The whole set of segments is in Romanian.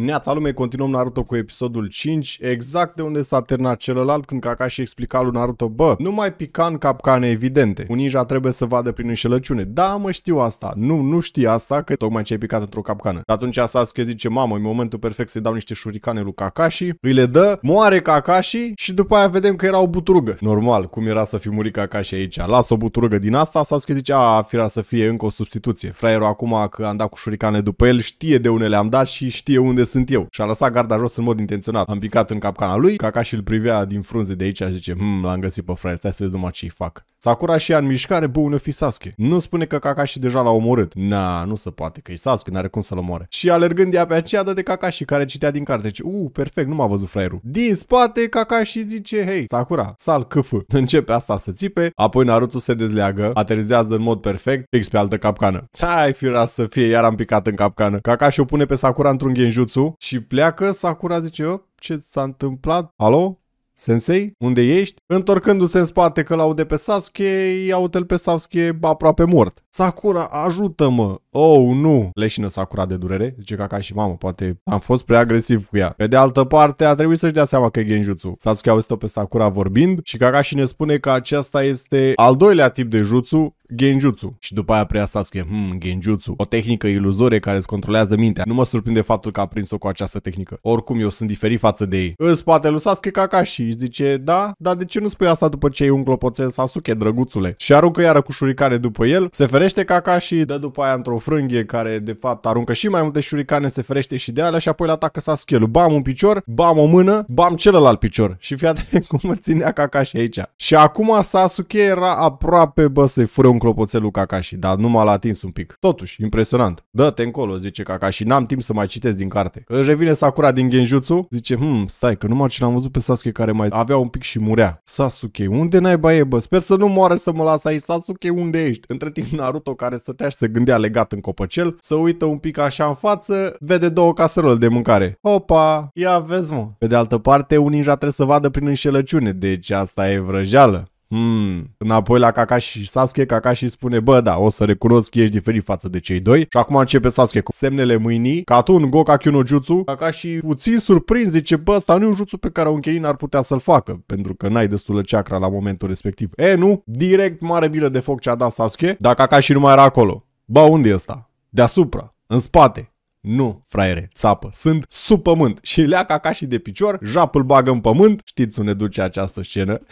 Neața lume, continuăm Naruto cu episodul 5, exact de unde s-a terminat celălalt când Kakashi explica lui Naruto, bă, nu mai pica în capcane evidente, un ninja trebuie să vadă prin înșelăciune, da mă știu asta, nu, nu știi asta că tocmai ce ai picat într-o capcană. Și atunci Sasuke zice, mamă, e momentul perfect să-i dau niște șuricane lui Kakashi, îi le dă, moare Kakashi și după aia vedem că era o buturugă. Normal, cum era să fi murit Kakashi aici, lasă o buturugă din asta, Sasuke zice, a, fira să fie încă o substituție, fraierul acum că am dat cu șuricane după el știe de unde le-am dat și știe unde sunt eu. Și a lăsat garda jos în mod intenționat. Am picat în capcana lui, caca și îl privea din frunze de aici și zice, hm, l-am găsit pe fraier, stai să vezi numai ce-i fac. Sakura și ea în mișcare, bă, unde fi Sasuke? Nu spune că Kakashi deja l-a omorât. Na, nu se poate, că e Sasuke, n-are cum să-l omoare. Și alergând ea pe aceea, dă de Kakashi, care citea din carte. Deci, uh, perfect, nu m-a văzut fraierul. Din spate, Kakashi zice, hei, Sakura, sal câfă. Începe asta să țipe, apoi Naruto se dezleagă, aterizează în mod perfect, fix pe altă capcană. Hai, firar să fie, iar am picat în capcană. Kakashi o pune pe Sakura într-un genjutsu și pleacă, Sakura zice, ce s-a întâmplat? Alo? Sensei, unde ești? Întorcându-se în spate că de pe Sasuke, iaută-l pe Sasuke aproape mort. Sakura, ajută-mă! Oh, nu! Leșină Sakura de durere, zice ca și mamă, poate am fost prea agresiv cu ea. Pe de altă parte, ar trebui să-și dea seama că e genjutsu. Sasuke a auzit-o pe Sakura vorbind și Kakashi ne spune că aceasta este al doilea tip de jutsu, Genjutsu. Și după aia preia Sasuke, hmm, Genjutsu, o tehnică iluzorie care îți controlează mintea. Nu mă surprinde faptul că a prins-o cu această tehnică. Oricum, eu sunt diferit față de ei. În spatele lui Sasuke Kakashi și își zice, da, dar de ce nu spui asta după ce ai un clopoțel Sasuke, drăguțule? Și aruncă iară cu șuricane după el, se ferește Kakashi, dă după aia într-o frânghie care de fapt aruncă și mai multe șuricane, se ferește și de alea și apoi îl atacă Sasuke. -ul. Bam un picior, bam o mână, bam celălalt picior. Și fii atent cum îl ținea Kakashi aici. Și acum Sasuke era aproape, bă, să-i fure un clopoțel lui Kakashi, dar nu m-a atins un pic. Totuși, impresionant. Dă-te încolo, zice Kakashi, n-am timp să mai citesc din carte. Își revine Sakura din Genjutsu, zice, hm, stai că numai ce l-am văzut pe Sasuke care mai avea un pic și murea. Sasuke, unde n-ai baie, bă? Sper să nu moare să mă las aici. Sasuke, unde ești? Între timp Naruto, care stătea și se gândea legat în copăcel, să uită un pic așa în față, vede două caserole de mâncare. Opa, ia vezi mă. Pe de altă parte, un ninja trebuie să vadă prin înșelăciune, deci asta e vrăjeală. Mm. Înapoi la Kakashi și Sasuke, Kakashi spune, bă, da, o să recunosc că ești diferit față de cei doi. Și acum începe Sasuke cu semnele mâinii, în Goka, Kyuno Jutsu. Kakashi puțin surprins, zice, bă, asta nu e un jutsu pe care un Kenin ar putea să-l facă, pentru că n-ai destulă chakra la momentul respectiv. E, nu, direct mare bilă de foc ce-a dat Sasuke, dar Kakashi nu mai era acolo. Ba, unde e ăsta? Deasupra, în spate. Nu, fraiere, țapă, sunt sub pământ și lea Kakashi de picior, japul bagă în pământ, știți unde duce această scenă.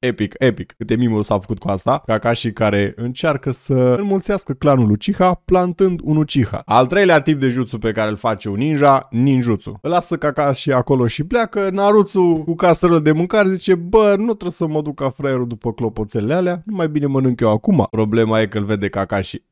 Epic, epic. Câte mimuri s-au făcut cu asta. Kakashi care încearcă să înmulțească clanul Uchiha plantând un Uchiha. Al treilea tip de jutsu pe care îl face un ninja, ninjutsu. Îl lasă Kakashi acolo și pleacă. Naruto cu casără de mâncare zice, bă, nu trebuie să mă duc ca fraierul după clopoțele alea, nu mai bine mănânc eu acum. Problema e că îl vede Kakashi.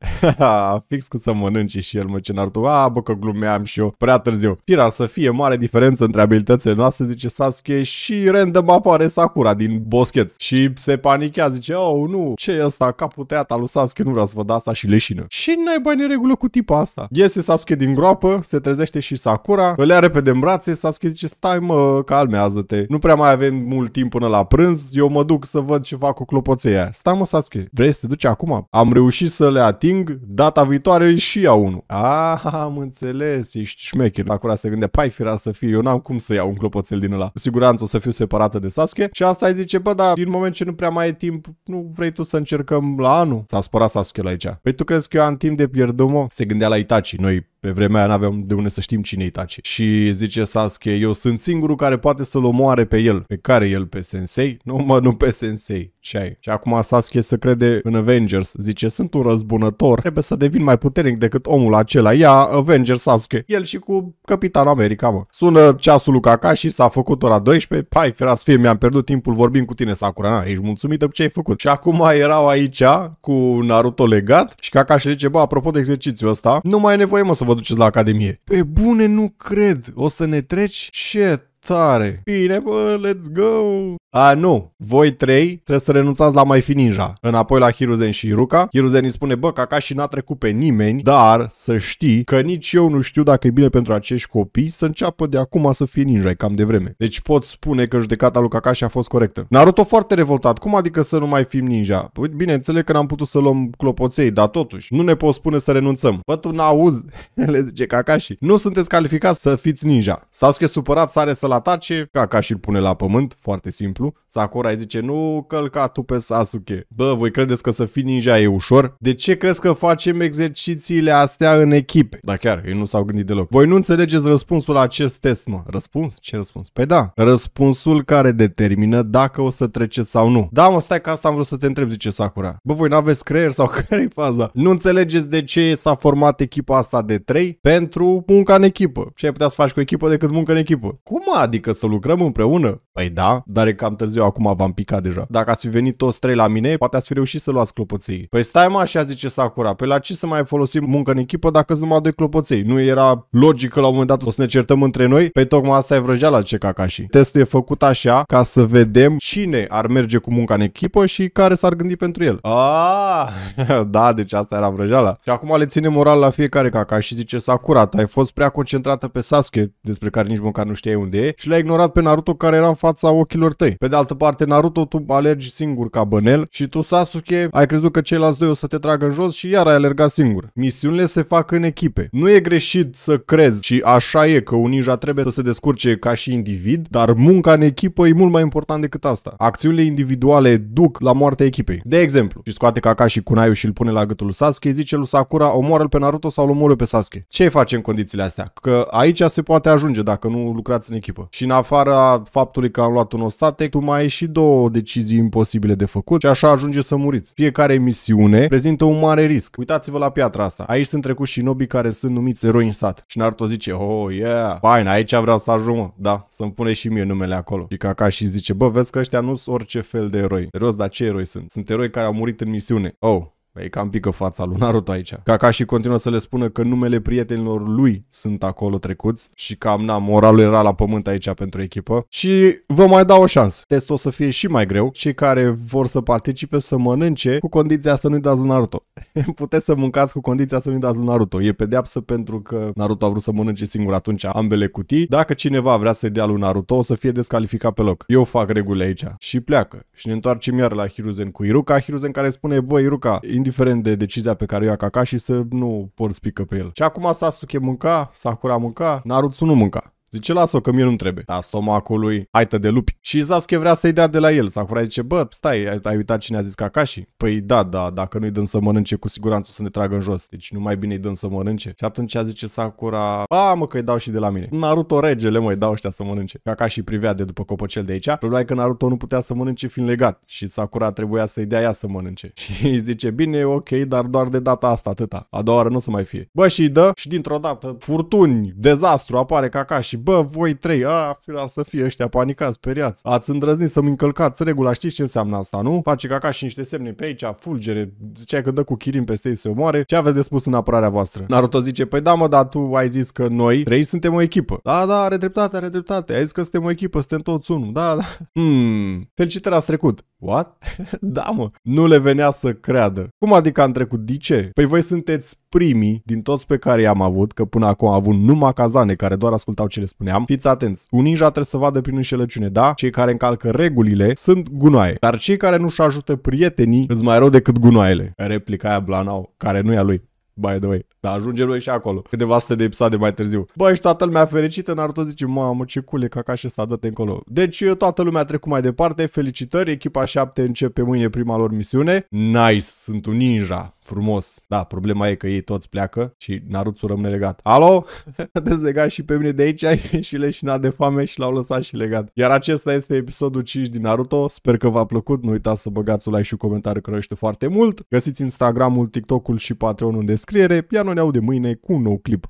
Fix că să mănânci și el, mă, ce Naruto. A, bă, că glumeam și eu. Prea târziu. Firar să fie mare diferență între abilitățile noastre, zice Sasuke, și random apare Sakura din boscheț. Și se panichează, zice, oh, nu, ce e asta, capul tăiat, alusați că nu vreau să văd asta și leșină. Și n-ai bani regulă cu tipa asta. Iese Sasuke din groapă, se trezește și Sakura, îl ia repede în brațe, Sasuke zice, stai mă, calmează-te, nu prea mai avem mult timp până la prânz, eu mă duc să văd ce fac cu clopoței aia. Stai mă, Sasuke, vrei să te duci acum? Am reușit să le ating, data viitoare și iau unul. Ah, am înțeles, ești șmecher. Sakura se gândea, pai fira să fie, eu n-am cum să iau un clopoțel din ăla. Cu siguranță o să fiu separată de Sasuke. Și asta îi zice, bă, dar din moment ce nu prea mai e timp, nu vrei tu să încercăm la anul? S-a spărat Sasuke la aici. Păi tu crezi că eu am timp de pierdut, mă? Se gândea la Itachi. Noi pe vremea aia n-aveam de unde să știm cine e Itachi. Și zice Sasuke, eu sunt singurul care poate să-l omoare pe el. Pe care el? Pe sensei? Nu mă, nu pe sensei. Ce ai? Și acum Sasuke se crede în Avengers. Zice, sunt un răzbunător, trebuie să devin mai puternic decât omul acela. Ia Avengers Sasuke. El și cu Capitan America, mă. Sună ceasul lui Kakashi, s-a făcut ora 12. Pai, ferați fie, mi-am pierdut timpul, vorbim cu tine, Sakura. Sakura, na, ești mulțumită cu ce ai făcut. Și acum erau aici cu Naruto legat și Kakashi zice, bă, apropo de exercițiu ăsta, nu mai e nevoie mă să vă duceți la academie. Pe bune nu cred, o să ne treci? Ce tare! Bine, bă, let's go! A, nu, voi trei trebuie să renunțați la mai fi ninja. Înapoi la Hiruzen și Iruka. Hiruzen îi spune, bă, Kakashi n-a trecut pe nimeni, dar să știi că nici eu nu știu dacă e bine pentru acești copii să înceapă de acum să fie ninja, e cam de vreme. Deci pot spune că judecata lui Kakashi a fost corectă. Naruto foarte revoltat, cum adică să nu mai fim ninja? Păi, bine, înțeleg că n-am putut să luăm clopoței, dar totuși, nu ne poți spune să renunțăm. Bă, tu n-auzi, le zice Kakashi. Nu sunteți calificați să fiți ninja. Sasuke supărat sare să-l atace, Kakashi îl pune la pământ, foarte simplu exemplu, Sakura îi zice, nu călca tu pe Sasuke. Bă, voi credeți că să fii ninja e ușor? De ce crezi că facem exercițiile astea în echipe? Da chiar, ei nu s-au gândit deloc. Voi nu înțelegeți răspunsul la acest test, mă. Răspuns? Ce răspuns? Păi da, răspunsul care determină dacă o să treceți sau nu. Da, mă, stai că asta am vrut să te întreb, zice Sakura. Bă, voi n-aveți creier sau care e faza? Nu înțelegeți de ce s-a format echipa asta de 3? Pentru munca în echipă. Ce ai putea să faci cu echipă decât muncă în echipă? Cum adică să lucrăm împreună? Păi da, dar e ca cam târziu, acum v-am picat deja. Dacă ați fi venit toți trei la mine, poate ați fi reușit să luați clopoței. Păi stai mă așa zice Sakura, pe păi la ce să mai folosim muncă în echipă dacă sunt numai doi clopoței? Nu era logic că la un moment dat o să ne certăm între noi? Păi tocmai asta e vrăjeala ce cacași. Testul e făcut așa ca să vedem cine ar merge cu munca în echipă și care s-ar gândi pentru el. Ah, da, deci asta era vrăjeala. Și acum le ține moral la fiecare și zice Sakura, ai fost prea concentrată pe Sasuke despre care nici măcar nu știai unde e și l-ai ignorat pe Naruto care era în fața ochilor tăi. Pe de altă parte, Naruto, tu alergi singur ca bănel și tu, Sasuke, ai crezut că ceilalți doi o să te tragă în jos și iar ai alergat singur. Misiunile se fac în echipe. Nu e greșit să crezi și așa e că un ninja trebuie să se descurce ca și individ, dar munca în echipă e mult mai important decât asta. Acțiunile individuale duc la moartea echipei. De exemplu, și scoate Kakashi Kunaiu și îl pune la gâtul lui Sasuke, zice lui Sakura, omoară-l pe Naruto sau îl omoră pe Sasuke. Ce face în condițiile astea? Că aici se poate ajunge dacă nu lucrați în echipă. Și în afara faptului că am luat un ostate, deci tu mai ai și două decizii imposibile de făcut și așa ajunge să muriți. Fiecare misiune prezintă un mare risc. Uitați-vă la piatra asta. Aici sunt și nobii care sunt numiți eroi în sat. Și Naruto zice, oh yeah, fine, aici vreau să ajung, da, să-mi pune și mie numele acolo. Și Kakashi zice, bă, vezi că ăștia nu sunt orice fel de eroi. Serios, dar ce eroi sunt? Sunt eroi care au murit în misiune. Oh, Păi cam pică fața lui Naruto aici. Kakashi continuă să le spună că numele prietenilor lui sunt acolo trecuți și cam na, moralul era la pământ aici pentru echipă. Și vă mai dau o șansă. Testul o să fie și mai greu. Cei care vor să participe să mănânce cu condiția să nu-i dați lui Naruto. Puteți să mâncați cu condiția să nu-i dați lui Naruto. E pedeapsă pentru că Naruto a vrut să mănânce singur atunci ambele cutii. Dacă cineva vrea să-i dea lui Naruto, o să fie descalificat pe loc. Eu fac regulile aici. Și pleacă. Și ne întoarcem iar la Hiruzen cu Iruka. Hiruzen care spune, băi Iruka, indiferent de decizia pe care o ia Kakashi, să nu porți pică pe el. Și acum Sasuke mânca, Sakura mânca, Naruto nu mânca. Zice, lasă o că mie nu trebuie. Da, stomacului, haită de lupi. Și Zaske vrea să-i dea de la el. Sakurai zice, bă, stai, ai, ai uitat cine a zis Kakashi? Păi da, da, dacă nu-i dăm să mănânce, cu siguranță o să ne tragă în jos. Deci nu mai bine îi dăm să mănânce. Și atunci zice Sakura, a, mă că-i dau și de la mine. Naruto regele, mă, dau ăștia să mănânce. Kakashi privea de după copacel de aici. Problema e că Naruto nu putea să mănânce fiind legat și Sakura trebuia să-i dea ea să mănânce. Și îi zice, bine, ok, dar doar de data asta, atâta. A doua oară nu o să mai fie. Bă, și dă și dintr-o dată furtuni, dezastru, apare Kakashi bă, voi trei, a, firar să fie ăștia panicați, speriați. Ați îndrăznit să-mi încălcați regula, știți ce înseamnă asta, nu? Face ca și niște semne pe aici, fulgere, ziceai că dă cu Kirin peste ei se omoare. Ce aveți de spus în apărarea voastră? Naruto zice, păi da mă, dar tu ai zis că noi trei suntem o echipă. Da, da, are dreptate, are dreptate, ai zis că suntem o echipă, suntem toți unul, da, da. Hmm, felicitări ați trecut. What? da mă, nu le venea să creadă. Cum adică am trecut? Dice? Păi voi sunteți primii din toți pe care i-am avut, că până acum am avut numai cazane care doar ascultau ce le spuneam. Fiți atenți, un ninja trebuie să vadă prin înșelăciune, da? Cei care încalcă regulile sunt gunoaie, dar cei care nu-și ajută prietenii îți mai rău decât gunoaiele. Replica aia Blanau, care nu e a lui, by the way. Dar ajungem noi și acolo. Câteva sute de episoade mai târziu. Bă, și toată lumea fericită, Naruto zice, mamă, ce cule, caca și ăsta, dă încolo. Deci toată lumea a trecut mai departe, felicitări, echipa 7 începe mâine prima lor misiune. Nice, sunt un ninja, frumos. Da, problema e că ei toți pleacă și Naruto rămâne legat. Alo? Dezlegat și pe mine de aici, ai și leșinat de foame și l-au lăsat și legat. Iar acesta este episodul 5 din Naruto, sper că v-a plăcut, nu uitați să băgați un like și un comentariu că foarte mult. Găsiți Instagramul, TikTok-ul și Patreon-ul în descriere, iar nu ne aude mâine cu un nou clip.